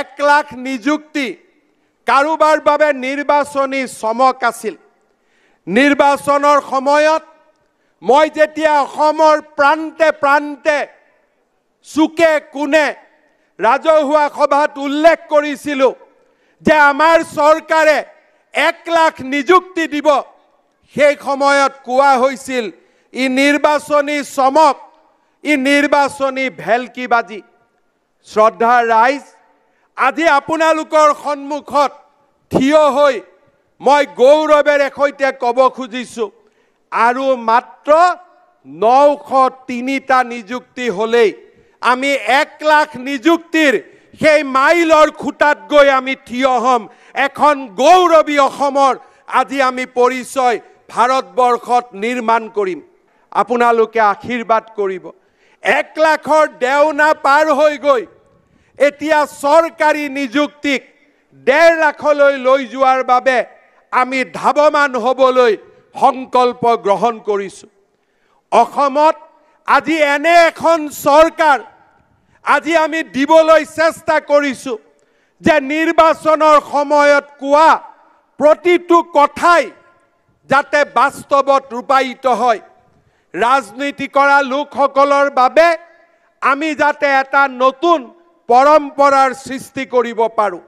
এক লাখ নিযুক্তি কাৰোবাৰ বাবে নিৰ্বাচনী চমক আছিল নিৰ্বাচনৰ সময়ত মই যেতিয়া অসমৰ প্ৰান্তে প্ৰান্তে চুকে কোণে ৰাজহুৱা সভাত উল্লেখ কৰিছিলোঁ যে আমাৰ চৰকাৰে এক লাখ নিযুক্তি দিব সেই সময়ত কোৱা হৈছিল ই নিৰ্বাচনী চমক ই নিৰ্বাচনী ভেলকিবাজী শ্ৰদ্ধাৰ ৰাইজ আজি আপোনালোকৰ সন্মুখত থিয় হৈ মই গৌৰৱেৰে সৈতে ক'ব খুজিছোঁ আৰু মাত্ৰ নশ তিনিটা নিযুক্তি হ'লেই আমি এক লাখ নিযুক্তিৰ সেই মাইলৰ খুটাত গৈ আমি থিয় হ'ম এখন গৌৰৱী অসমৰ আজি আমি পৰিচয় ভাৰতবৰ্ষত নিৰ্মাণ কৰিম আপোনালোকে আশীৰ্বাদ কৰিব এক লাখৰ দেওনা পাৰ হৈ গৈ এতিয়া চৰকাৰী নিযুক্তিক ডেৰ লাখলৈ লৈ যোৱাৰ বাবে আমি ধাৱমান হ'বলৈ সংকল্প গ্ৰহণ কৰিছোঁ অসমত আজি এনে এখন চৰকাৰ আজি আমি দিবলৈ চেষ্টা কৰিছোঁ যে নিৰ্বাচনৰ সময়ত কোৱা প্ৰতিটো কথাই যাতে বাস্তৱত ৰূপায়িত হয় ৰাজনীতি কৰা লোকসকলৰ বাবে আমি যাতে এটা নতুন পৰম্পৰাৰ সৃষ্টি কৰিব পাৰোঁ